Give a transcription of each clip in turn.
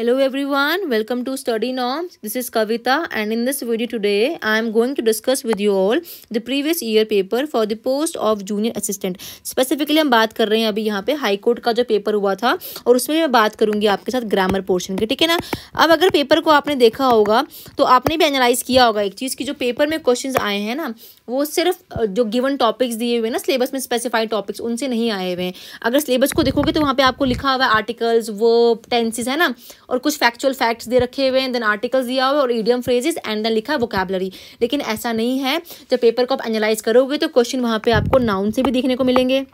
hello everyone welcome to study nom this is Kavita and in this video today I am going to discuss with you all the previous year paper for the post of junior assistant specifically हम बात कर रहे हैं अभी यहाँ पे high court का जो पेपर हुआ था और उसमें मैं बात करूंगी आपके साथ ग्रामर पोर्शन के ठीक है ना अब अगर पेपर को आपने देखा होगा तो आपने भी एनालाइज किया होगा एक चीज़ की जो पेपर में क्वेश्चन आए हैं ना वो सिर्फ जो गिवन टॉपिक्स दिए हुए हैं ना सिलेबस में स्पेसिफाइड टॉपिक्स उनसे नहीं आए हुए हैं अगर सिलेबस को देखोगे तो वहाँ पे आपको लिखा हुआ है आर्टिकल्स वो टेंसेस है ना और कुछ फैक्चुअल फैक्ट्स दे रखे हुए हैं देन आर्टिकल्स दिया हुआ है और ईडियम फ्रेजेस एंड देन लिखा है वोकेबलरी लेकिन ऐसा नहीं है जब पेपर को आप एनालाइज करोगे तो क्वेश्चन वहाँ पर आपको नाउन से भी देखने को मिलेंगे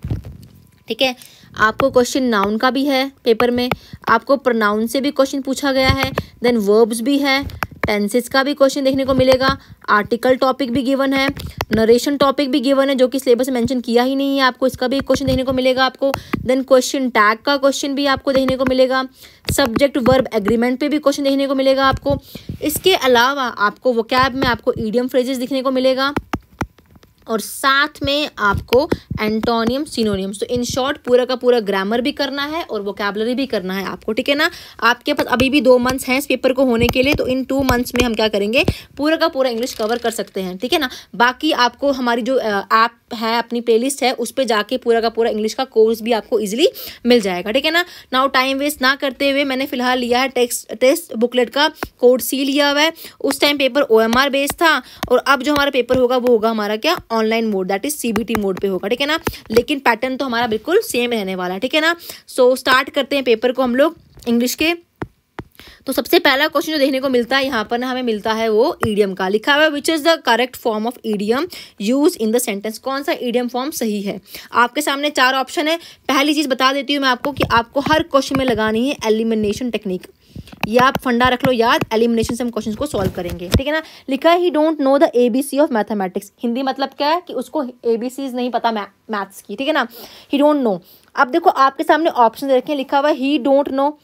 ठीक है आपको क्वेश्चन नाउन का भी है पेपर में आपको प्रोनाउन से भी क्वेश्चन पूछा गया है देन वर्ब्स भी है टेंसेस का भी क्वेश्चन देखने को मिलेगा आर्टिकल टॉपिक भी गिवन है नरेशन टॉपिक भी गिवन है जो कि सिलेबस मेंशन किया ही नहीं है आपको इसका भी क्वेश्चन देखने को मिलेगा आपको देन क्वेश्चन टैग का क्वेश्चन भी आपको देखने को मिलेगा सब्जेक्ट वर्ब एग्रीमेंट पे भी क्वेश्चन देखने को मिलेगा आपको इसके अलावा आपको वो में आपको ईडियम फ्रेजेस दिखने को मिलेगा और साथ में आपको एंटोनियम सिनोनियम्स तो इन शॉर्ट पूरा का पूरा ग्रामर भी करना है और वोकेबलरी भी करना है आपको ठीक है ना आपके पास अभी भी दो मंथ्स हैं इस पेपर को होने के लिए तो इन टू मंथ्स में हम क्या करेंगे पूरा का पूरा इंग्लिश कवर कर सकते हैं ठीक है ना बाकी आपको हमारी जो ऐप है अपनी प्ले है उस पर जाके पूरा का पूरा इंग्लिश का कोर्स भी आपको ईजिली मिल जाएगा ठीक है ना नाउ टाइम वेस्ट ना करते हुए मैंने फिलहाल लिया है टेक्स टेस्ट बुकलेट का कोर्स सी लिया हुआ है उस टाइम पेपर ओ बेस्ड था और अब जो हमारा पेपर होगा वो होगा हमारा क्या online mode that is CBT mode पे होगा ठीक है ना लेकिन पैटर्न तो हमारा बिल्कुल सेम रहने वाला है ठीक है ना सो so, स्टार्ट करते हैं पेपर को हम लोग इंग्लिश के तो सबसे पहला क्वेश्चन जो देखने को मिलता है यहाँ पर ना हमें मिलता है वो ईडियम का लिखा हुआ है which is the correct form of idiom use in the sentence कौन सा ईडियम फॉर्म सही है आपके सामने चार ऑप्शन है पहली चीज़ बता देती हूँ मैं आपको कि आपको हर क्वेश्चन में लगानी है एलिमिनेशन टेक्निक ये आप फंडा रख लो याद एलिमिनेशन से हम क्वेश्चन को सॉल्व करेंगे ठीक है ना लिखा है he don't know the A B C of mathematics Hindi मतलब क्या है कि उसको ए बी सीज नहीं पता मैथ्स की ठीक है ना ही डोंट नो अब देखो आपके सामने ऑप्शन रखे लिखा हुआ ही डोंट नो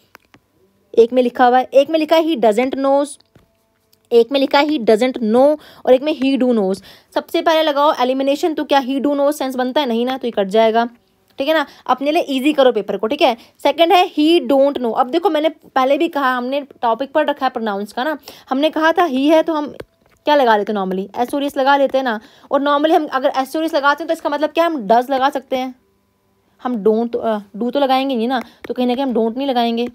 एक में लिखा हुआ है एक में लिखा है ही डजेंट नोज एक में लिखा ही डजेंट नो और एक में ही डू नोज सबसे पहले लगाओ एलिमिनेशन तो क्या ही डू नो सेंस बनता है नहीं ना तो ये कट जाएगा ठीक है ना अपने लिए ईजी करो पेपर को ठीक है सेकेंड है ही डोंट नो अब देखो मैंने पहले भी कहा हमने टॉपिक पर रखा है प्रोनाउंस का ना हमने कहा था ही है तो हम क्या लगा लेते हैं नॉर्मली एसोरियस लगा लेते हैं ना और नॉर्मली हम अगर एसोरियस लगाते हैं तो इसका मतलब क्या हम डज लगा सकते हैं हम डोंट डू तो लगाएंगे नहीं ना तो कहीं ना कहीं हम डोंट नहीं लगाएंगे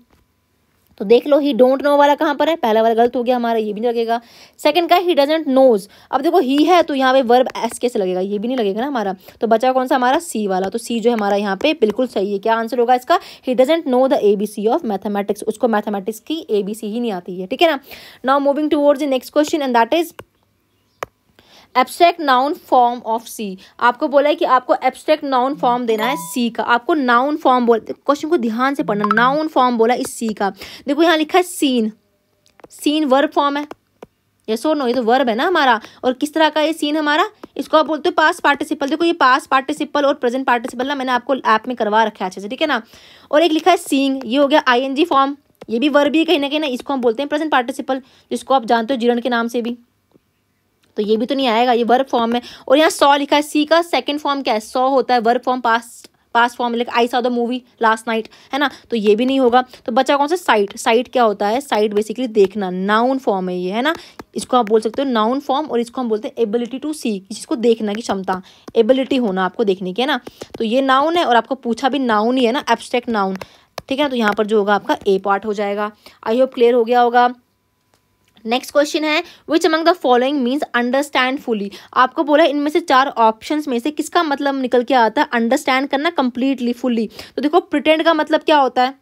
तो देख लो ही डोंट नो वाला कहाँ पर है पहला वाला गलत हो गया हमारा ये भी नहीं लगेगा सेकंड का ही डजेंट नोज अब देखो ही है तो यहाँ पे वर्ब एस कैसे लगेगा ये भी नहीं लगेगा ना हमारा तो बचा कौन सा हमारा सी वाला तो सी जो है हमारा यहाँ पे बिल्कुल सही है क्या आंसर होगा इसका he doesn't know the A B C of mathematics उसको मैथमेटिक्स की ए बी सी ही नहीं आती है ठीक है ना now moving towards next question and that is abstract noun form of see आपको बोला है कि आपको एब्स्ट्रैक्ट नाउन फॉर्म देना है सी का आपको नाउन फॉर्म बोल क्वेश्चन को ध्यान से पढ़ना नाउन फॉर्म बोला इस सी का देखो यहाँ लिखा है सीन सीन वर्ब फॉर्म है ये सो नो ये तो वर्ब है ना हमारा और किस तरह का ये सीन हमारा इसको आप बोलते हो पास पार्टिसिपल देखो ये पास पार्टिसिपल और प्रेजेंट पार्टिसिपल ना मैंने आपको ऐप में करवा रखा है अच्छे से ठीक है ना और एक लिखा है सींग ये हो गया जी फॉर्म ये भी वर्ब ही कहीं ना कहीं ना इसको हम बोलते हैं प्रेजेंट पार्टिसिपल जिसको आप जानते हो जिरण के नाम से भी तो ये भी तो नहीं आएगा ये वर्ब फॉर्म है और यहाँ सौ लिखा है सी का सेकेंड फॉर्म क्या है सौ होता है verb form past past form like I saw the movie last night है ना तो ये भी नहीं होगा तो बच्चा कौन सा साइट साइट क्या होता है साइट बेसिकली देखना नाउन फॉर्म है ये है ना इसको आप बोल सकते हो नाउन फॉर्म और इसको हम बोलते हैं एबिलिटी टू सी किसी को देखना की क्षमता एबिलिटी होना आपको देखने की है ना तो ये नाउन है और आपको पूछा भी नाउन ही है ना एब्स्ट्रैक्ट नाउन ठीक है ना तो यहाँ पर जो होगा आपका ए पार्ट हो जाएगा आई होप क्लियर हो गया होगा नेक्स्ट क्वेश्चन है which among the following means understand fully आपको बोला इनमें से चार ऑप्शंस में से किसका मतलब निकल के आता है अंडरस्टैंड करना कंप्लीटली फुली तो देखो प्रिटेंड का मतलब क्या होता है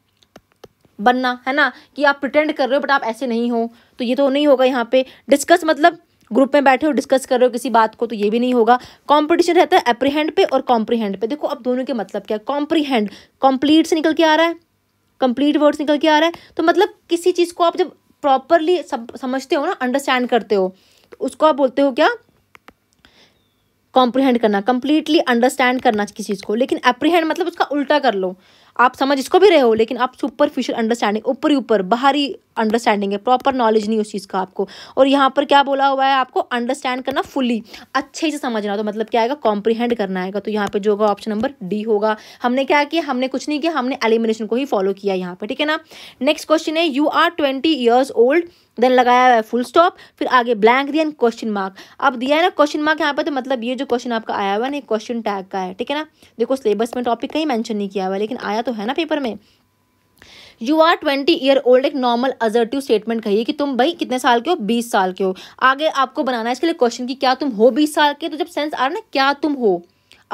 बनना है ना कि आप प्रिटेंड कर रहे हो बट आप ऐसे नहीं हो तो ये तो नहीं होगा यहाँ पे डिस्कस मतलब ग्रुप में बैठे हो डिस्कस कर रहे हो किसी बात को तो ये भी नहीं होगा कंपटीशन रहता है अप्रीहेंड पे और कॉम्प्रीहेंड पे देखो अब दोनों के मतलब क्या है कॉम्प्रीहेंड कंप्लीट से निकल के आ रहा है कंप्लीट वर्ड्स निकल के आ रहा है तो मतलब किसी चीज़ को आप जब प्रॉपरली समझते हो ना अंडरस्टैंड करते हो तो उसको आप बोलते हो क्या कॉम्प्रिहेंड करना कंप्लीटली अंडरस्टैंड करना किसी चीज़ को लेकिन अप्रीहेंड मतलब उसका उल्टा कर लो आप समझ इसको भी रहे हो लेकिन आप सुपरफिशियल अंडरस्टैंडिंग ऊपर ही ऊपर बाहरी अंडरस्टैंडिंग है प्रॉपर नॉलेज नहीं उस चीज़ का आपको और यहाँ पर क्या बोला हुआ है आपको अंडरस्टैंड करना फुली अच्छे से समझना तो मतलब क्या आएगा कॉम्प्रीहेंड करना आएगा तो यहाँ पर जो होगा ऑप्शन नंबर डी होगा हमने क्या किया हमने कुछ नहीं किया हमने एलिमिनेशन को ही फॉलो किया यहाँ पर ठीक है ना नेक्स्ट क्वेश्चन है you are twenty years old then लगाया हुआ है फुल स्टॉप फिर आगे ब्लैंक दिया क्वेश्चन मार्क अब दिया है ना क्वेश्चन मार्क यहाँ पे तो मतलब ये जो क्वेश्चन आपका आया हुआ है ना क्वेश्चन टैग का है ठीक है ना देखो सिलेबस में टॉपिक कहीं मेंशन नहीं किया हुआ है लेकिन आया तो है ना पेपर में you are twenty year old एक नॉर्मल अजर्टिव स्टेटमेंट कही कि तुम भाई कितने साल के हो बीस साल के हो आगे आपको बनाना है इसके लिए क्वेश्चन की क्या तुम हो बीस साल के तो जब सेंस आ रहा है ना क्या तुम हो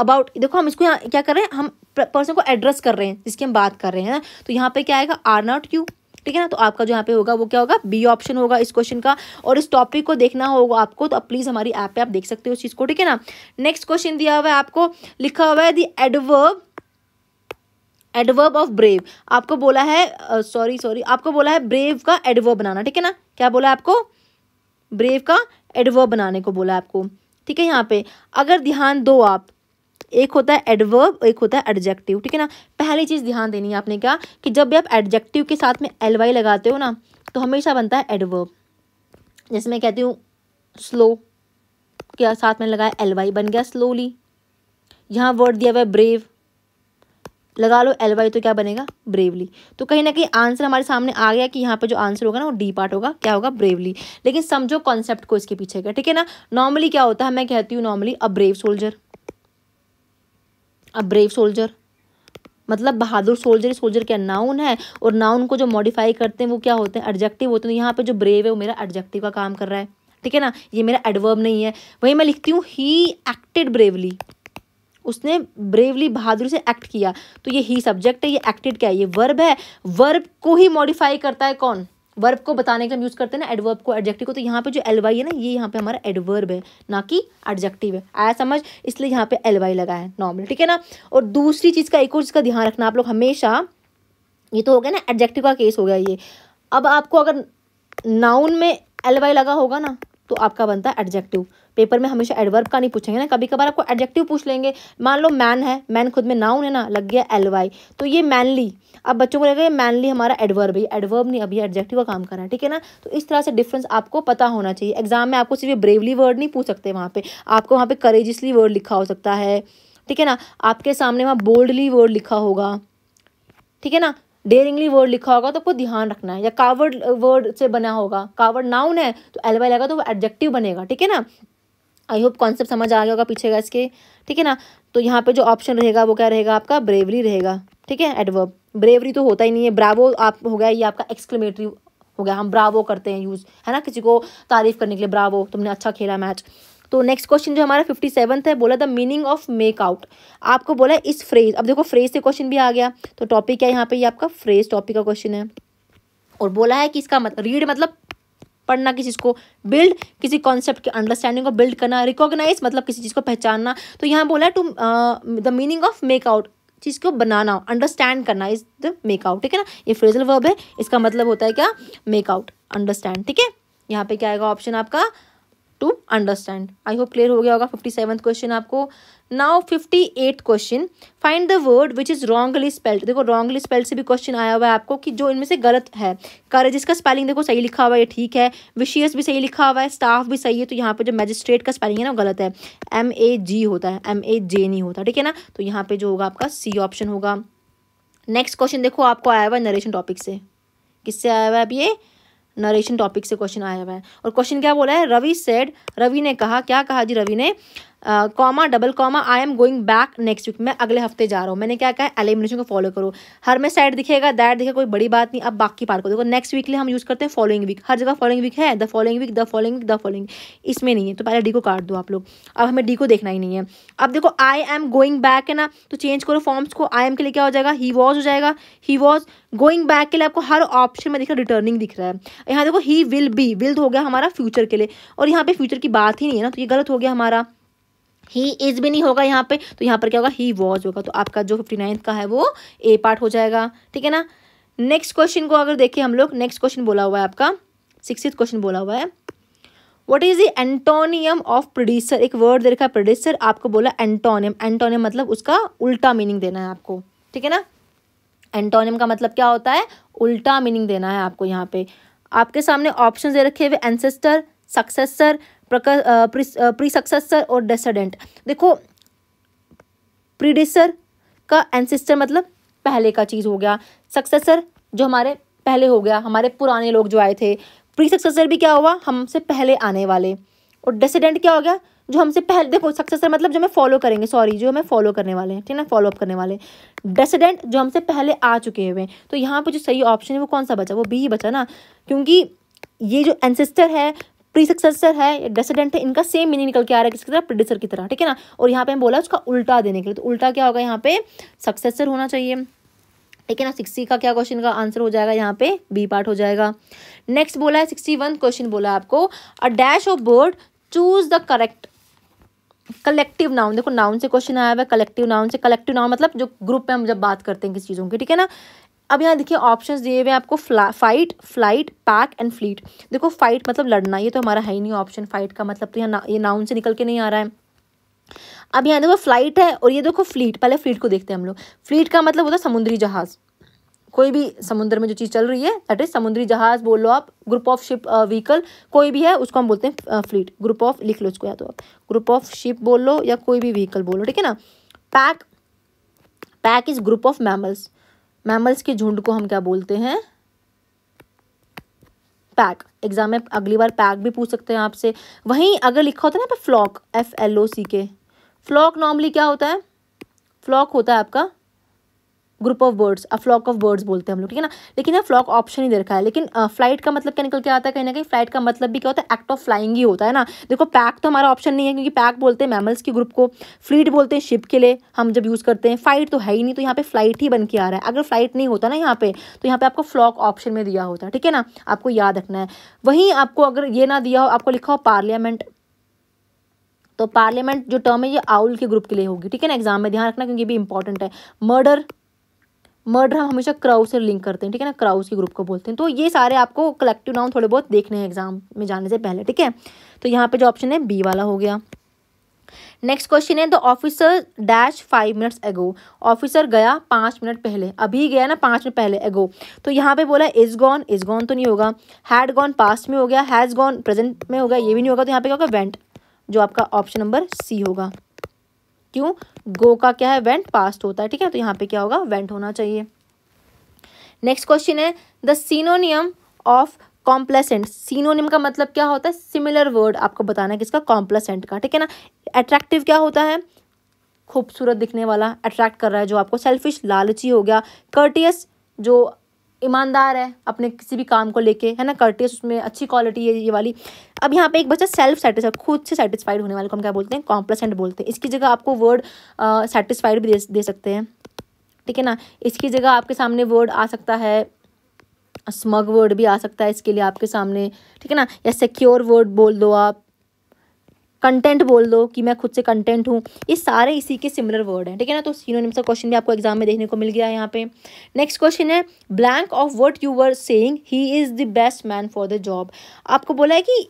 अबाउट देखो हम इसको यहाँ क्या कर रहे हैं हम पर्सन को एड्रेस कर रहे हैं जिसकी हम बात कर रहे हैं तो यहाँ पे क्या आएगा आर नॉट क्यू ठीक है ना तो आपका जो यहाँ पे होगा वो क्या होगा बी ऑप्शन होगा इस क्वेश्चन का और इस टॉपिक को देखना होगा आपको तो प्लीज़ हमारी ऐप पे आप देख सकते हो उस चीज़ को ठीक है ना नेक्स्ट क्वेश्चन दिया हुआ है आपको लिखा हुआ है the adverb adverb of brave आपको बोला है सॉरी uh, सॉरी आपको बोला है ब्रेव का एडवर्ब बनाना ठीक है ना क्या बोला है आपको ब्रेव का एडवर्ब बनाने को बोला आपको ठीक है यहाँ पे अगर ध्यान दो आप एक होता है एडवर्ब एक होता है एडजेक्टिव ठीक है ना पहली चीज़ ध्यान देनी है आपने क्या कि जब भी आप एडजेक्टिव के साथ में एल वाई लगाते हो ना तो हमेशा बनता है एडवर्ब जैसे मैं कहती हूँ स्लो क्या साथ में लगाया एल वाई बन गया स्लोली यहाँ वर्ड दिया हुआ है ब्रेव लगा लो एल वाई तो क्या बनेगा ब्रेवली तो कहीं ना कहीं आंसर हमारे सामने आ गया कि यहाँ पे जो आंसर होगा ना वो डी पार्ट होगा क्या होगा ब्रेवली लेकिन समझो कॉन्सेप्ट को इसके पीछे का ठीक है ना नॉर्मली क्या होता है मैं कहती हूँ normally a brave soldier a brave soldier मतलब बहादुर सोल्जर सोल्जर क्या नाउन है और नाउन को जो मॉडिफाई करते हैं वो क्या होते हैं एडजेक्टिव होते हैं तो यहाँ पे जो ब्रेव है वो मेरा एडजेक्टिव का काम कर रहा है ठीक है ना ये मेरा एडवर्ब नहीं है वही मैं लिखती हूँ ही एक्टेड ब्रेवली उसने ब्रेवली बहादुरी से एक्ट किया तो ये ही सब्जेक्ट है ये एक्टेड क्या है ये वर्ब है वर्ब को ही मॉडिफाई करता है कौन वर्ब को बताने के लिए यूज़ करते हैं ना एडवर्ब को एडजेक्टिव को तो यहाँ पे जो एल वाई है ना ये यहाँ पे हमारा एडवर्ब है ना कि एडजेक्टिव है आया समझ इसलिए यहाँ पे एल वाई लगा है नॉर्मल ठीक है ना और दूसरी चीज़ का एक और चीज़ का ध्यान रखना आप लोग हमेशा ये तो हो गया ना एडजेक्टिव का केस हो गया ये अब आपको अगर नाउन में एल वाई लगा होगा ना तो आपका बनता है एडजेक्टिव पेपर में हमेशा एडवर्ब का नहीं पूछेंगे ना कभी कभार आपको एडजेक्टिव पूछ लेंगे मान लो मैन है मैन खुद में नाउन है ना लग गया एल वाई तो ये मैनली अब बच्चों को लगेगा मैनली हमारा एडवर्ब है एडवर्ब नहीं अभी एडजेक्टिव का काम रहा है ठीक है ना तो इस तरह से डिफरेंस आपको पता होना चाहिए एग्जाम में आपको सिर्फ ब्रेवली वर्ड नहीं पूछ सकते वहाँ पर आपको वहाँ पे करेजियसली वर्ड लिखा हो सकता है ठीक है ना आपके सामने वहाँ बोल्डली वर्ड लिखा होगा ठीक है ना डेयरिंगली वर्ड लिखा होगा तो आपको ध्यान रखना है या कावर्ड वर्ड uh, से बना होगा कावर्ड नाउन है तो एल वाई लगा तो वो एडजेक्टिव बनेगा ठीक है ना आई होप कॉन्सेप्ट समझ आ गया होगा पीछे का इसके ठीक है ना तो यहाँ पे जो ऑप्शन रहेगा वो क्या रहेगा आपका ब्रेवरी रहेगा ठीक है एडवर्ब ब्रेवरी तो होता ही नहीं है ब्रावो आप हो गया ये आपका एक्सक्लेमेटरी हो गया हम ब्रावो करते हैं यूज़ है ना किसी को तारीफ़ करने के लिए ब्रावो तुमने अच्छा खेला मैच तो नेक्स्ट क्वेश्चन जो हमारा फिफ्टी सेवन्थ है बोला the meaning of make out आपको बोला इस फ्रेज अब देखो फ्रेज से क्वेश्चन भी आ गया तो टॉपिक क्या है यहाँ पे ये आपका फ्रेज टॉपिक का क्वेश्चन है और बोला है कि इसका मतलब रीड मतलब पढ़ना किसी चीज़ को बिल्ड किसी कॉन्सेप्ट के अंडरस्टैंडिंग को बिल्ड करना रिकॉग्नाइज मतलब किसी चीज़ को पहचानना तो यहाँ बोला है to the meaning of make out चीज़ को बनाना अंडरस्टैंड करना इज द मेक आउट ठीक है ना ये फ्रेजल वर्ब है इसका मतलब होता है क्या मेक आउट अंडरस्टैंड ठीक है यहाँ पे क्या आएगा ऑप्शन आपका to understand I hope clear हो गया होगा फिफ्टी सेवन क्वेश्चन आपको now fifty eight question find the word which is wrongly spelled देखो रॉन्गली स्पेल्ड से भी क्वेश्चन आया हुआ है आपको कि जो इनमें से गलत है कर जिसका स्पेलिंग देखो सही लिखा हुआ है ठीक है विशियस भी सही लिखा हुआ है स्टाफ भी सही है तो यहाँ पे जो मैजिस्ट्रेट का स्पेलिंग है ना गलत है एम ए जी होता है एम ए जे नहीं होता ठीक है ना तो यहाँ पे जो होगा आपका सी ऑप्शन होगा नेक्स्ट क्वेश्चन देखो आपको आया हुआ है नरेशन टॉपिक से किससे आया हुआ है अब ये नरेशन टॉपिक से क्वेश्चन आया हुआ है और क्वेश्चन क्या बोला है रवि सेड रवि ने कहा क्या कहा जी रवि ने comma double comma I am going back next week मैं अगले हफ्ते जा रहा हूँ मैंने क्या कहा एलिमिनेशन को फॉलो करो हर में साइड दिखेगा दैट दिखेगा कोई बड़ी बात नहीं अब बाकी पार्ट को देखो नेक्स्ट लिए हम यूज़ करते हैं फॉलोइंग वीक हर जगह फॉलोइंग वीक है the following week the following week the following इसमें नहीं है तो पहले डी को काट दो आप लोग अब हमें डी को देखना ही नहीं है अब देखो आई एम गोइंग बैक है ना तो चेंज करो फॉर्म्स को आई एम के लिए क्या हो जाएगा ही वॉज हो जाएगा ही वॉज गोइंग बैक के लिए आपको हर ऑप्शन में दिख रहा रिटर्निंग दिख रहा है यहाँ देखो ही विल बी विल हो गया हमारा फ्यूचर के लिए और यहाँ पे फ्यूचर की बात ही नहीं है ना तो ये गलत हो गया हमारा ही इज भी नहीं होगा यहाँ पे तो यहाँ पर क्या होगा ही वॉज होगा तो आपका जो फिफ्टी नाइन्थ का है वो ए पार्ट हो जाएगा ठीक है ना नेक्स्ट क्वेश्चन को अगर देखें हम लोग नेक्स्ट क्वेश्चन बोला हुआ है आपका सिक्सथ क्वेश्चन बोला हुआ है what is the antonym of producer एक वर्ड दे रखा है प्रोड्यूसर आपको बोला एंटोनियम एंटोनियम मतलब उसका उल्टा मीनिंग देना है आपको ठीक है ना एंटोनियम का मतलब क्या होता है उल्टा मीनिंग देना है आपको यहाँ पे आपके सामने ऑप्शन दे रखे हुए एंसेस्टर सक्सेसर प्री सक्सेसर और डेसडेंट देखो प्रीडिसर का एनसिस्टर मतलब पहले का चीज़ हो गया सक्सेसर जो हमारे पहले हो गया हमारे पुराने लोग जो आए थे प्री सक्सेसर भी क्या हुआ हमसे पहले आने वाले और डेसिडेंट क्या हो गया जो हमसे पहले देखो सक्सेसर मतलब जो हमें फॉलो करेंगे सॉरी जो हमें फॉलो करने वाले हैं ठीक है फॉलो अप करने वाले डेसिडेंट जो हमसे पहले आ चुके हुए तो यहाँ पर जो सही ऑप्शन है वो कौन सा बचा वो बी ही बचा ना क्योंकि ये जो एनसेस्टर है प्रीसक्सेसर है डेसिडेंट है इनका सेम मीनिंग निकल के आ रहा है किसकी तरह प्रोड्यूसर की तरह ठीक है ना और यहाँ पे हम बोला उसका उल्टा देने के लिए तो उल्टा क्या होगा यहाँ पे सक्सेसर होना चाहिए ठीक है ना सिक्सटी का क्या क्वेश्चन का आंसर हो जाएगा यहाँ पे बी पार्ट हो जाएगा नेक्स्ट बोला है सिक्सटी वन क्वेश्चन बोला आपको a dash of board choose the correct collective noun देखो नाउन से क्वेश्चन आया हुआ है कलेक्टिव नाउन से कलेक्टिव नाउन मतलब जो ग्रुप में हम जब बात करते हैं किस चीज़ों की ठीक है ना अब यहाँ देखिए ऑप्शंस दिए हुए हैं आपको fight flight pack and fleet देखो फाइट मतलब लड़ना ये तो हमारा है ही नहीं ऑप्शन फाइट का मतलब तो यहाँ ये नाउन से निकल के नहीं आ रहा है अब यहाँ देखो फ्लाइट है और ये देखो फ्लीट पहले फ्लीट को देखते हैं हम लोग फ्लीट का मतलब होता है समुद्री जहाज़ कोई भी समुद्र में जो चीज़ चल रही है दैट इज समुद्री जहाज़ बोल लो आप ग्रुप ऑफ शिप व्हीकल कोई भी है उसको हम बोलते हैं फ्लीट ग्रुप ऑफ लिख लो उसको या तो आप ग्रुप ऑफ शिप बोल लो या कोई भी व्हीकल बोलो ठीक है ना pack pack is group of mammals mammals के झुंड को हम क्या बोलते हैं पैक एग्जाम में अगली बार पैक भी पूछ सकते हैं आपसे वहीं अगर लिखा होता है ना flock F L O C K flock normally क्या होता है फ्लॉक होता है आपका group of birds a flock of birds बोलते हैं हम लोग ठीक है ना लेकिन यहाँ फ्लॉक ऑप्शन ही दे रखा है लेकिन फ्लाइट का मतलब क्या निकल के आता है कहीं ना कहीं फ्लाइट का मतलब भी क्या होता है एक्ट ऑफ फ्लाइंग ही होता है ना देखो पैक तो हमारा ऑप्शन नहीं है क्योंकि पैक बोलते हैं मैमल्स के ग्रुप को फ्लीट बोलते हैं शिप के लिए हम जब यूज़ करते हैं फ्लाइट तो है ही नहीं तो यहाँ पे फ्लाइट ही बन के आ रहा है अगर फ्लाइट नहीं होता ना यहाँ पे तो यहाँ पे आपको फ्लॉक ऑप्शन में दिया होता है ठीक है ना आपको याद रखना है वहीं आपको अगर ये ना दिया हो आपको लिखा हो पार्लियामेंट तो पार्लियामेंट जो टर्म है ये आउल के ग्रुप के लिए होगी ठीक है ना एग्जाम में ध्यान रखना क्योंकि ये भी इंपॉर्टेंट है मर्डर मर्डर हम हमेशा क्राउ से लिंक करते हैं ठीक है ना क्राउस के ग्रुप को बोलते हैं तो ये सारे आपको कलेक्टिव नाउन थोड़े बहुत देखने हैं एग्जाम में जाने से पहले ठीक है तो यहाँ पे जो ऑप्शन है बी वाला हो गया नेक्स्ट क्वेश्चन है the officer dash five minutes ago officer गया पाँच मिनट पहले अभी गया ना पाँच मिनट पहले एगो तो यहाँ पे बोला इज गॉन इज गॉन तो नहीं होगा हैड गॉन पास्ट में हो गया हैज़ गॉन प्रेजेंट में होगा ये भी नहीं होगा तो यहाँ पे क्या होगा वेंट जो आपका ऑप्शन नंबर सी होगा क्यों गो का क्या है वेंट पास्ट होता है ठीक है तो यहाँ पे क्या होगा वेंट होना चाहिए नेक्स्ट क्वेश्चन है the synonym of complacent synonym का मतलब क्या होता है सिमिलर वर्ड आपको बताना है किसका कॉम्प्लेसेंट का ठीक है ना अट्रैक्टिव क्या होता है खूबसूरत दिखने वाला अट्रैक्ट कर रहा है जो आपको सेल्फिश लालची हो गया कर्टियस जो ईमानदार है अपने किसी भी काम को लेके है ना है उसमें अच्छी क्वालिटी है ये वाली अब यहाँ पे एक बच्चा सेल्फ सेटिस्फाइड खुद से सेटिस्फाइड होने वाले को हम क्या बोलते हैं कॉम्प्लेसेंट बोलते हैं इसकी जगह आपको वर्ड सेटिस्फाइड भी दे, दे सकते हैं ठीक है ना इसकी जगह आपके सामने वर्ड आ सकता है स्मग वर्ड भी आ सकता है इसके लिए आपके सामने ठीक है ना या सिक्योर वर्ड बोल दो आप कंटेंट बोल दो कि मैं खुद से कंटेंट हूँ ये सारे इसी के सिमिलर वर्ड हैं ठीक है ना तो सीनोनिम्स का क्वेश्चन भी आपको एग्जाम में देखने को मिल गया है यहाँ पे नेक्स्ट क्वेश्चन है blank of what you were saying he is the best man for the job आपको बोला है कि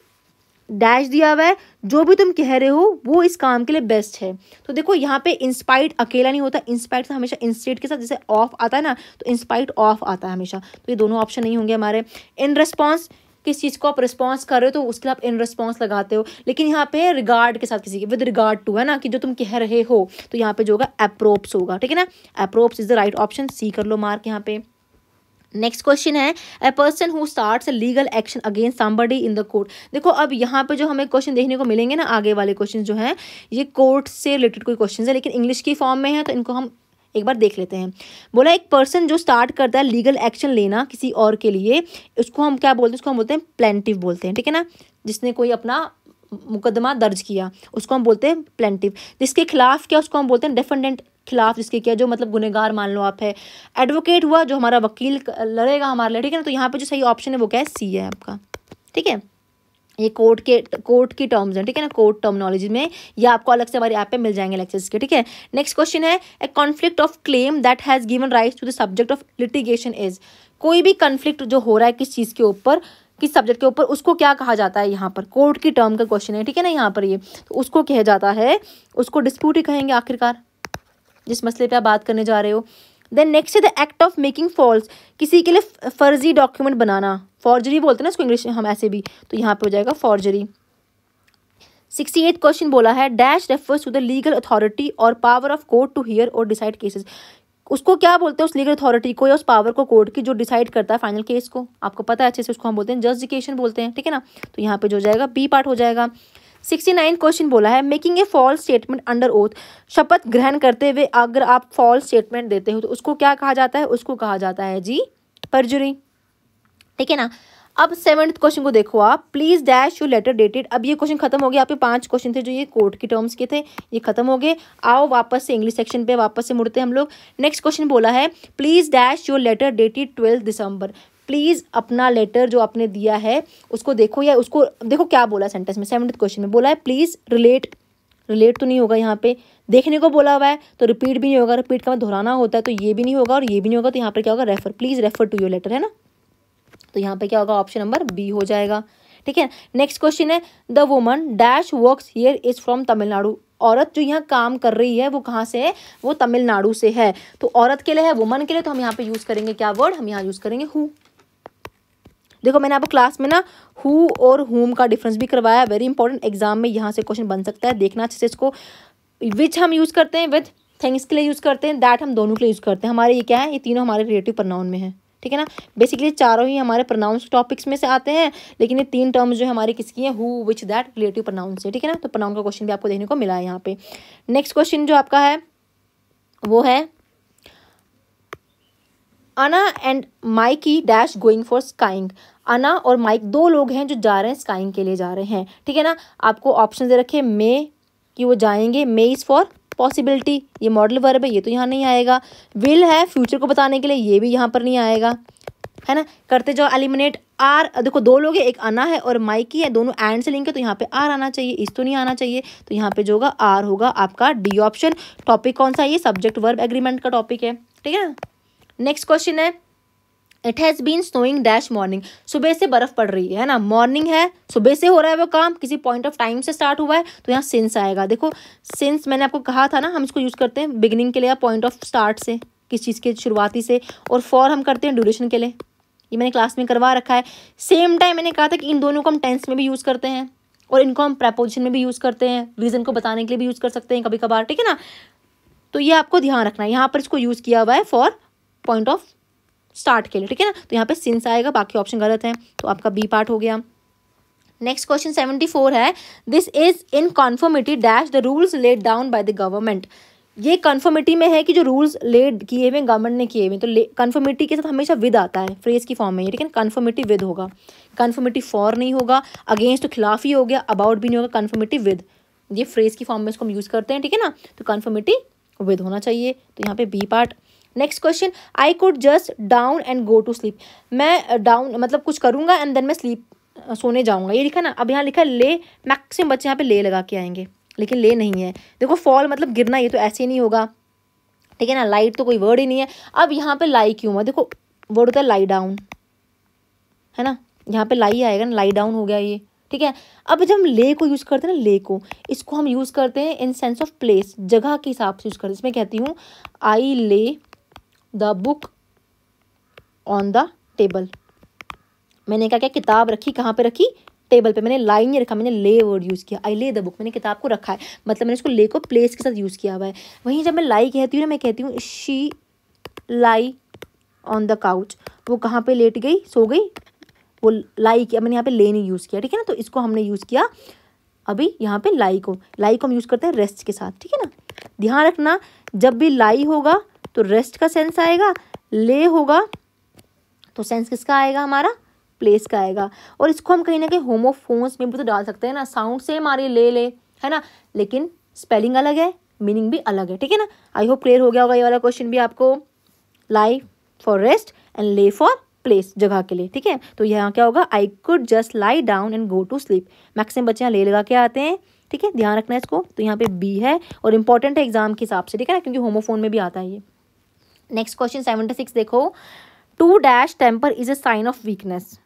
डैश दिया हुआ है जो भी तुम कह रहे हो वो इस काम के लिए बेस्ट है तो देखो यहाँ पे इंस्पाइट अकेला नहीं होता इंस्पाइट से हमेशा इंस्टेट के साथ जैसे ऑफ आता है ना तो इंस्पाइट ऑफ आता है हमेशा तो ये दोनों ऑप्शन नहीं होंगे हमारे इन रिस्पॉन्स किस चीज़ को आप रिस्पॉन्स कर रहे हो तो उसके लिए आप इन रिस्पॉन्स लगाते हो लेकिन यहाँ पे रिगार्ड के साथ किसी के विद रिगार्ड टू है ना कि जो तुम कह रहे हो तो यहाँ पे जो होगा अप्रोप्स होगा ठीक है ना apropos is the right option C कर लो मार्क यहाँ पे नेक्स्ट क्वेश्चन है a person who starts a legal action against somebody in the court देखो अब यहाँ पे जो हमें क्वेश्चन देखने को मिलेंगे ना आगे वाले क्वेश्चन जो हैं ये कोर्ट से रिलेटेड कोई क्वेश्चन है लेकिन इंग्लिश की फॉर्म में है तो इनको हम एक बार देख लेते हैं बोला एक पर्सन जो स्टार्ट करता है लीगल एक्शन लेना किसी और के लिए उसको हम क्या बोलते हैं उसको हम बोलते हैं प्लेंटिव बोलते हैं ठीक है ना जिसने कोई अपना मुकदमा दर्ज किया उसको हम बोलते हैं प्लेंटिव जिसके खिलाफ क्या उसको हम बोलते हैं डिफेंडेंट खिलाफ जिसके किया जो मतलब गुनेगार मान लो आप है एडवोकेट हुआ जो हमारा वकील लड़ेगा हमारे लिए ठीक है ना तो यहाँ पे जो सही ऑप्शन है वो क्या है सी है आपका ठीक है ये कोर्ट के कोर्ट की टर्म्स हैं ठीक है ना कोर्ट टर्मनोलॉजी में ये आपको अलग से हमारे ऐप पे मिल जाएंगे लेक्चर्स के ठीक है नेक्स्ट क्वेश्चन है a conflict of claim that has given rights to the subject of litigation is कोई भी कन्फ्लिक्ट जो हो रहा है किस चीज़ के ऊपर किस सब्जेक्ट के ऊपर उसको क्या कहा जाता है यहाँ पर कोर्ट की टर्म का क्वेश्चन है ठीक है ना यहाँ पर ये तो उसको कहा जाता है उसको डिस्प्यूट ही कहेंगे आखिरकार जिस मसले पर आप बात करने जा रहे हो देन नेक्स्ट है the act of making false किसी के लिए फर्जी डॉक्यूमेंट बनाना फॉर्जरी बोलते हैं ना इसको इंग्लिश में हम ऐसे भी तो यहाँ पे हो जाएगा फॉर्जरी सिक्सटी एट क्वेश्चन बोला है dash refers to the legal authority और power of court to hear और डिसाइड केसेस उसको क्या बोलते हैं उस लीगल अथॉरिटी को या उस पावर को कोर्ट की जो डिसाइड करता है फाइनल केस को आपको पता है अच्छे से उसको हम बोलते हैं जस्टिकेशन बोलते हैं ठीक है ना तो यहाँ पे जो जाएगा बी पार्ट हो जाएगा सिक्सटी नाइन क्वेश्चन बोला है making a false statement under oath शपथ ग्रहण करते हुए अगर आप फॉल्स स्टेटमेंट देते हो तो उसको क्या कहा जाता है उसको कहा जाता है जी परजुरी ठीक है ना अब सेवेंथ क्वेश्चन को देखो आप please dash you letter dated अब ये क्वेश्चन खत्म हो गया आपके पांच क्वेश्चन थे जो ये कोर्ट के टर्म्स के थे ये खत्म हो गए आओ वापस से इंग्लिश सेक्शन पे वापस से मुड़ते हैं हम लोग नेक्स्ट क्वेश्चन बोला है please dash your letter dated twelfth December please अपना लेटर जो आपने दिया है उसको देखो या उसको देखो क्या बोला सेंटेंस में सेवेंटी क्वेश्चन में बोला है प्लीज़ रिलेट रिलेट तो नहीं होगा यहाँ पे देखने को बोला हुआ है तो रिपीट भी नहीं होगा रिपीट का मैं मतलब दोहराना होता है तो ये भी नहीं होगा और ये भी नहीं होगा तो यहाँ पर क्या होगा refer please refer to your letter है ना तो यहाँ पर क्या होगा ऑप्शन नंबर बी हो जाएगा ठीक है नेक्स्ट क्वेश्चन है the woman dash workers here is from Tamil Nadu औरत जो यहाँ काम कर रही है वो कहाँ से है वो तमिलनाडु से है तो औरत के लिए है वुमन के लिए तो हम यहाँ पे यूज़ करेंगे क्या वर्ड हम यहाँ यूज़ करेंगे हु देखो मैंने आपको क्लास में ना हु और होम का डिफरेंस भी करवाया वेरी इंपॉर्टेंट एग्जाम में यहाँ से क्वेश्चन बन सकता है देखना अच्छे से इसको विच हम यूज़ करते हैं विथ थिंग्स के लिए यूज़ करते हैं दैट हम दोनों के लिए यूज़ करते हैं हमारे ये क्या है ये तीनों हमारे रिलेटिव प्रनाउन में है ठीक है ना बेसिकली चारों ही हमारे प्रनाउंस टॉपिक्स में से आते हैं लेकिन ये तीन टर्म्स जो है हमारे किसकी हैं who which that relative pronoun है ठीक है ना तो प्रनाउन का क्वेश्चन भी आपको देखने को मिला है यहाँ पे नेक्स्ट क्वेश्चन जो आपका है वो है Anna and Mikey dash going for skiing Anna और माइक दो लोग हैं जो जा रहे हैं स्काइंग के लिए जा रहे हैं ठीक है ना आपको ऑप्शन दे रखे मे कि वो जाएंगे मे इज़ फॉर पॉसिबिलिटी ये मॉडल वर्ब है ये तो यहाँ नहीं आएगा विल है फ्यूचर को बताने के लिए ये भी यहाँ पर नहीं आएगा है ना करते जाओ एलिमिनेट आर देखो दो लोग हैं एक अना है और माइकी है दोनों एंड से लिंक है तो यहाँ पे आर आना चाहिए इस तो नहीं आना चाहिए तो यहाँ पे जो होगा आर होगा आपका डी ऑप्शन टॉपिक कौन सा है ये सब्जेक्ट वर्ब एग्रीमेंट का टॉपिक है ठीक है ना नेक्स्ट क्वेश्चन है it has been snowing dash morning सुबह से बर्फ पड़ रही है ना मॉर्निंग है सुबह से हो रहा है वो काम किसी पॉइंट ऑफ टाइम से स्टार्ट हुआ है तो यहाँ सिंस आएगा देखो सिंस मैंने आपको कहा था ना हम इसको यूज़ करते हैं बिगिनिंग के लिए पॉइंट ऑफ स्टार्ट से किस चीज़ के शुरुआती से और फॉर हम करते हैं ड्यूरेशन के लिए ये मैंने क्लास में करवा रखा है सेम टाइम मैंने कहा था कि इन दोनों को हम टेंस में भी यूज़ करते हैं और इनको हम प्रपोजिशन में भी यूज़ करते हैं रीज़न को बताने के लिए भी यूज़ कर सकते हैं कभी कभार ठीक है ना तो ये आपको ध्यान रखना है यहाँ पर इसको यूज़ किया हुआ है फॉर पॉइंट ऑफ स्टार्ट के लिए ठीक है ना तो यहाँ पे सिंस आएगा बाकी ऑप्शन गलत है तो आपका बी पार्ट हो गया नेक्स्ट क्वेश्चन सेवेंटी फोर है this is in conformity dash the rules laid down by the government ये कन्फर्मिटी में है कि जो रूल्स लेड किए हुए गवर्नमेंट ने किए हुए तो कन्फर्मिटी के साथ हमेशा विद आता है फ्रेज की फॉर्म में ठीक है ना कन्फर्मिटी विद होगा कन्फर्मिटी फॉर नहीं होगा अगेंस्ट तो खिलाफ ही हो गया अबाउट भी नहीं होगा कन्फर्मिटी विद ये फ्रेज की फॉर्म में इसको हम यूज़ करते हैं ठीक है ना तो कन्फर्मिटी विद होना चाहिए तो यहाँ पे B part next question I could just down and go to sleep मैं डाउन uh, मतलब कुछ करूँगा एंड देन मैं स्लीप uh, सोने जाऊँगा ये लिखा ना अब यहाँ लिखा ले मैक्सिमम बच्चे यहाँ पे ले लगा के आएंगे लेकिन ले नहीं है देखो फॉल मतलब गिरना ये तो ऐसे ही नहीं होगा ठीक है ना लाइट तो कोई वर्ड ही नहीं है अब यहाँ पे लाई क्यों हुआ देखो वर्ड होता है लाई डाउन है ना यहाँ पे लाई आएगा ना लाई डाउन हो गया ये ठीक है अब जब हम ले को यूज़ करते हैं ना ले को इसको हम यूज़ करते हैं इन सेंस ऑफ प्लेस जगह के हिसाब से यूज़ करते हैं इसमें कहती हूँ I lay the book on the table मैंने क्या क्या किताब रखी कहाँ पे रखी टेबल पे मैंने लाइन नहीं रखा मैंने ले वर्ड यूज़ किया आई ले द बुक मैंने किताब को रखा है मतलब मैंने इसको ले को प्लेस के साथ यूज़ किया हुआ है वहीं जब मैं लाई कहती हूँ ना मैं कहती हूँ she lie on the couch वो कहाँ पे लेट गई सो गई वो लाई किया मैंने यहाँ पे ले नहीं यूज़ किया ठीक है ना तो इसको हमने यूज़ किया अभी यहाँ पे लाई को लाई को हम यूज़ करते हैं रेस्ट के साथ ठीक है ना ध्यान रखना जब भी लाई होगा तो रेस्ट का सेंस आएगा ले होगा तो सेंस किसका आएगा हमारा प्लेस का आएगा और इसको हम कहीं ना कहीं होमोफोन्स में भी तो डाल सकते हैं ना साउंड सेम आ रही ले ले है ना लेकिन स्पेलिंग अलग है मीनिंग भी अलग है ठीक है ना आई होप क्लियर हो गया होगा ये वाला क्वेश्चन भी आपको lie for rest and lay for place जगह के लिए ठीक है तो यहाँ क्या होगा I could just lie down and go to sleep maximum बच्चे यहाँ ले लगा के आते हैं ठीक है ध्यान रखना है इसको तो यहाँ पे बी है और इंपॉर्टेंट है एग्जाम के हिसाब से ठीक है ना क्योंकि होमोफोन में भी आता है ये नेक्स्ट क्वेश्चन सेवेंटी सिक्स देखो to dash temper is a sign of weakness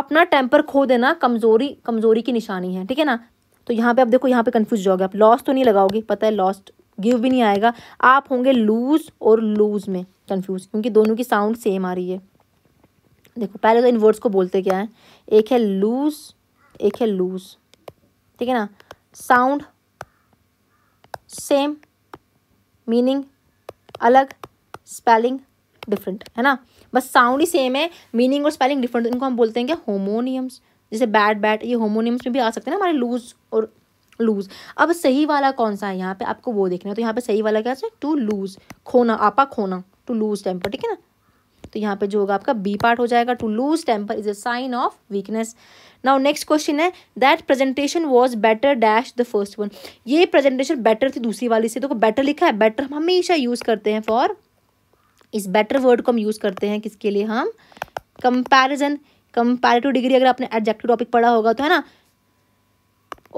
अपना टेम्पर खो देना कमजोरी कमजोरी की निशानी है ठीक है ना तो यहाँ पे आप देखो यहाँ पे कंफ्यूज जाओगे आप लॉस तो नहीं लगाओगे पता है लॉस्ट गिव भी नहीं आएगा आप होंगे लूज और लूज में कंफ्यूज क्योंकि दोनों की साउंड सेम आ रही है देखो पहले तो इन वर्ड्स को बोलते क्या है एक है लूज एक है लूज ठीक है ना साउंड सेम मीनिंग अलग स्पेलिंग डिफरेंट है ना बस साउंड ही सेम है मीनिंग और स्पेलिंग डिफरेंट इनको हम बोलते हैं क्या होमोनियम्स जैसे बैट बैट ये होमोनियम्स में भी आ सकते हैं ना हमारे लूज और लूज अब सही वाला कौन सा है यहाँ पे आपको वो देखना है तो यहाँ पे सही वाला क्या है टू लूज खोना आपा खोना टू लूज टेम्पर ठीक है ना तो यहाँ पे जो होगा आपका बी पार्ट हो जाएगा to lose temper is a sign of weakness now next question है that presentation was better dash the first one ये प्रेजेंटेशन बेटर थी दूसरी वाली से तो बेटर लिखा है बेटर हम हमेशा यूज करते हैं फॉर इस बेटर वर्ड को हम यूज़ करते हैं किसके लिए हम कंपैरिजन कंपैरेटिव डिग्री अगर आपने एडजेक्टिव टॉपिक पढ़ा होगा तो है ना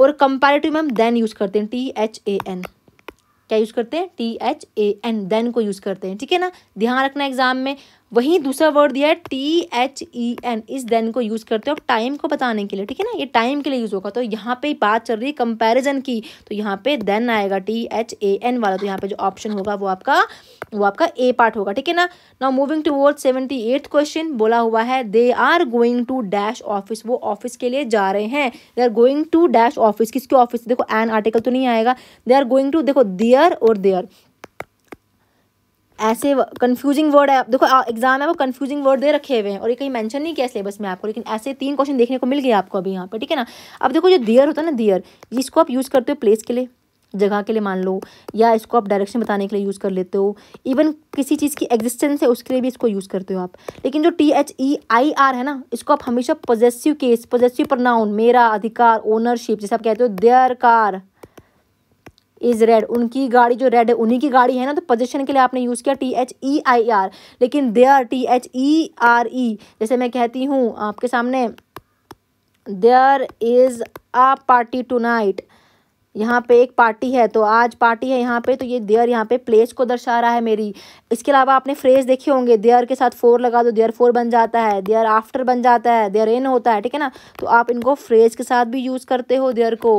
और कंपैरेटिव में हम देन यूज़ करते हैं टी एच ए एन क्या यूज़ करते हैं T H A N then को यूज़ करते हैं ठीक है ना ध्यान रखना एग्जाम में वहीं दूसरा वर्ड दिया है टी एच ई एन इस देन को यूज़ करते हो अब टाइम को बताने के लिए ठीक है ना ये टाइम के लिए यूज़ होगा तो यहाँ पे बात चल रही है कंपेरिजन की तो यहाँ पे देन आएगा टी एच ए एन वाला तो यहाँ पे जो ऑप्शन होगा वो आपका वो आपका ए पार्ट होगा ठीक है ना now moving to word seventy eight question बोला हुआ है they are going to dash office वो ऑफिस के लिए जा रहे हैं they are going to dash office किसके ऑफिस देखो एन आर्टिकल तो नहीं आएगा दे आर गोइंग टू देखो दियर और देयर ऐसे कंफ्यूजिंग वर्ड है देखो एग्जाम है वो कंफ्यूजिंग वर्ड दे रखे हुए हैं और ये कहीं मेंशन नहीं किया सिलेबस में आपको लेकिन ऐसे तीन क्वेश्चन देखने को मिल गए आपको अभी यहाँ पर ठीक है ना अब देखो जो दियर होता है ना दियर इसको आप यूज़ करते हो प्लेस के लिए जगह के लिए मान लो या इसको आप डायरेक्शन बताने के लिए यूज़ कर लेते हो इवन किसी चीज़ की एग्जिस्टेंस है उसके लिए भी इसको यूज़ करते हो आप लेकिन जो T H E I R है ना इसको आप हमेशा पॉजेसिव केस पॉजेसिव प्रनाउन मेरा अधिकार ओनरशिप जैसे आप कहते हो देयर कार इज़ रेड उनकी गाड़ी जो रेड है उन्हीं की गाड़ी है ना तो पोजिशन के लिए आपने यूज़ किया T H E I R लेकिन there T H E R E जैसे मैं कहती हूँ आपके सामने there is a party tonight यहाँ पे एक पार्टी है तो आज पार्टी है यहाँ पे तो ये देयर यहाँ पे प्लेस को दर्शा रहा है मेरी इसके अलावा आपने फ्रेज देखे होंगे देयर के साथ फोर लगा दो देयर फोर बन जाता है देयर आफ्टर बन जाता है देयर इन होता है ठीक है ना तो आप इनको फ्रेज के साथ भी यूज़ करते हो देयर को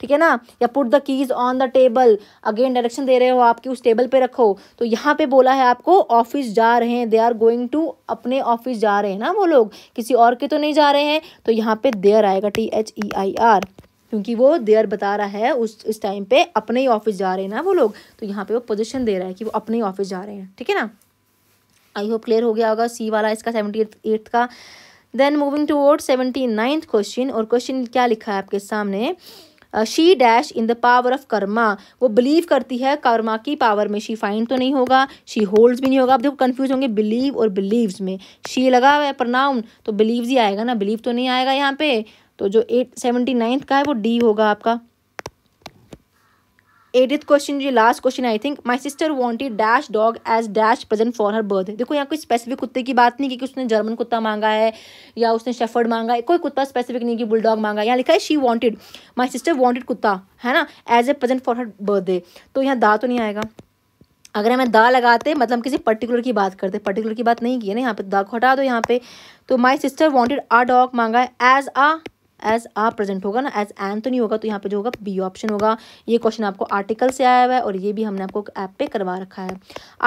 ठीक है ना या put the keys on the table again direction दे रहे हो आपकी उस टेबल पे रखो तो यहाँ पे बोला है आपको ऑफिस जा रहे हैं दे आर गोइंग टू अपने ऑफिस जा रहे हैं ना वो लोग किसी और के तो नहीं जा रहे हैं तो यहाँ पे देयर आएगा T H E I R क्योंकि वो देयर बता रहा है उस इस टाइम पे अपने ही ऑफिस जा रहे हैं ना वो लोग तो यहाँ पे वो पोजिशन दे रहा है कि वो अपने ही ऑफिस जा रहे हैं ठीक है ना आई होप क्लियर हो गया होगा सी वाला इसका सेवेंटी एट्थ का then moving to word seventy ninth question और क्वेश्चन क्या लिखा है आपके सामने she dash in the power of karma वो बिलीव करती है कर्मा की पावर में शी फाइन तो नहीं होगा शी होल्ड्स भी नहीं होगा आप देखो कन्फ्यूज होंगे बिलीव और बिलीव्स में शी लगा हुआ है प्रनाउन तो बिलीव ही आएगा ना बिलीव तो नहीं आएगा यहाँ पे तो जो एट सेवेंटी नाइन्थ का है वो डी होगा आपका एटिथ क्वेश्चन जो last question I think my sister wanted dash dog as dash present for her birth देखो यहाँ कोई स्पेसिफिक कुत्ते की बात नहीं की कि उसने जर्मन कुत्ता मांगा है या उसने शेफर्ड मांगा है कोई कुत्ता स्पेसिफिक नहीं कि बुलडॉग मांगा यहाँ लिखा है she wanted my sister wanted कुत्ता है ना as a present for her birthday तो यहाँ दा तो नहीं आएगा अगर हमें दा लगाते मतलब किसी पर्टिकुलर की बात करते पर्टिकुलर की बात नहीं की है ना यहाँ पे दा को हटा दो यहाँ पे तो my sister wanted a dog मांगा है as a as a present होगा ना एज एन तो नहीं होगा तो यहाँ पे जो होगा बी ऑप्शन होगा ये क्वेश्चन आपको आर्टिकल से आया हुआ है और ये भी हमने आपको ऐप पे करवा रखा है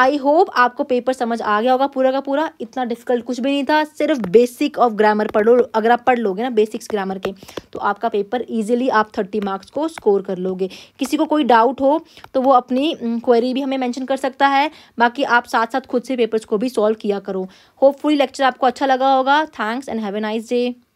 आई होप आपको पेपर समझ आ गया होगा पूरा का पूरा इतना डिफिकल्ट कुछ भी नहीं था सिर्फ बेसिक ऑफ ग्रामर पढ़ लो अगर आप पढ़ लोगे ना बेसिक्स ग्रामर के तो आपका पेपर ईजिली आप थर्टी मार्क्स को स्कोर कर लोगे किसी को कोई डाउट हो तो वो अपनी क्वेरी भी हमें मैंशन कर सकता है बाकी आप साथ साथ खुद से पेपर्स को भी सॉल्व किया करो होपफुली लेक्चर आपको अच्छा लगा होगा thanks and have a nice day